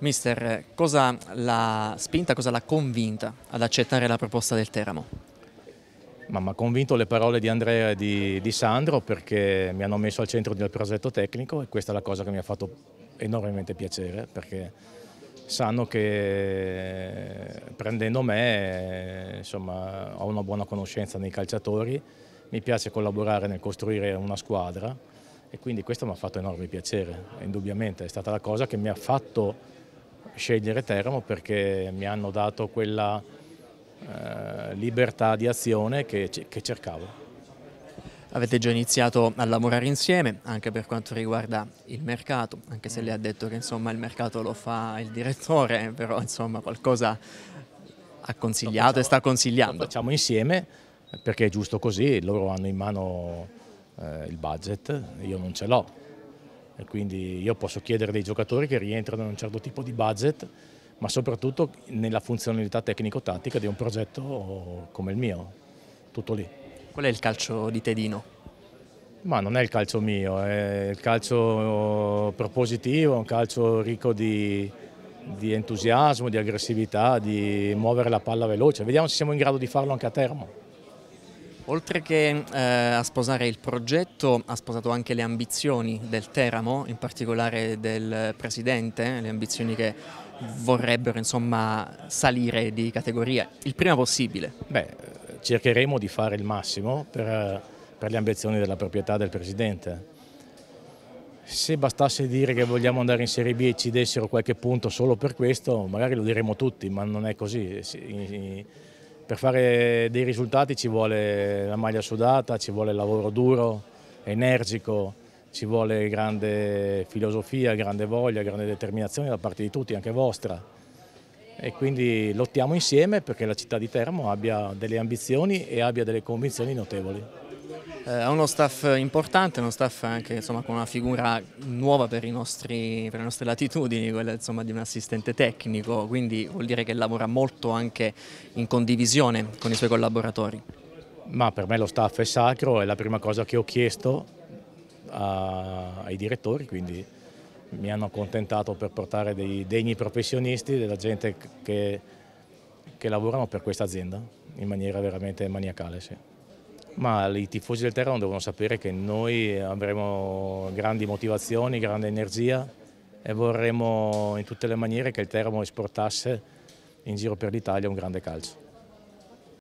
Mister, cosa l'ha spinta, cosa l'ha convinta ad accettare la proposta del Teramo? Ma mi ha convinto le parole di Andrea e di, di, Sandro perché mi hanno messo al centro del progetto tecnico e questa è la cosa che mi ha fatto enormemente piacere perché sanno che prendendo me insomma, ho una buona conoscenza nei calciatori, mi piace collaborare nel costruire una squadra e quindi questo mi ha fatto enorme piacere, indubbiamente è stata la cosa che mi ha fatto scegliere Teramo perché mi hanno dato quella eh, libertà di azione che, che cercavo. Avete già iniziato a lavorare insieme anche per quanto riguarda il mercato, anche se lei ha detto che insomma, il mercato lo fa il direttore, eh, però insomma, qualcosa ha consigliato facciamo, e sta consigliando. Lo facciamo insieme perché è giusto così, loro hanno in mano eh, il budget, io non ce l'ho e quindi io posso chiedere dei giocatori che rientrano in un certo tipo di budget, ma soprattutto nella funzionalità tecnico-tattica di un progetto come il mio. Tutto lì. Qual è il calcio di Tedino? Ma non è il calcio mio, è il calcio eh, propositivo, è un calcio ricco di, di entusiasmo, di aggressività, di muovere la palla veloce. Vediamo se siamo in grado di farlo anche a Termo. Oltre che eh, a sposare il progetto, ha sposato anche le ambizioni del Teramo, in particolare del Presidente, le ambizioni che vorrebbero insomma, salire di categoria il prima possibile. Beh, cercheremo di fare il massimo per, per le ambizioni della proprietà del Presidente. Se bastasse dire che vogliamo andare in Serie B e ci dessero qualche punto solo per questo, magari lo diremo tutti, ma non è così. Si, per fare dei risultati ci vuole la maglia sudata, ci vuole il lavoro duro, energico, ci vuole grande filosofia, grande voglia, grande determinazione da parte di tutti, anche vostra. E quindi lottiamo insieme perché la città di Teramo abbia delle ambizioni e abbia delle convinzioni notevoli ha eh, uno staff importante, uno staff anche insomma, con una figura nuova per, nostri, per le nostre latitudini, quella insomma, di un assistente tecnico, quindi vuol dire che lavora molto anche in condivisione con i suoi collaboratori. Ma per me lo staff è sacro, è la prima cosa che ho chiesto a, ai direttori, quindi mi hanno accontentato per portare dei degni professionisti, della gente che, che lavorano per questa azienda in maniera veramente maniacale. Sì ma i tifosi del Teramo devono sapere che noi avremo grandi motivazioni, grande energia e vorremmo in tutte le maniere che il Teramo esportasse in giro per l'Italia un grande calcio.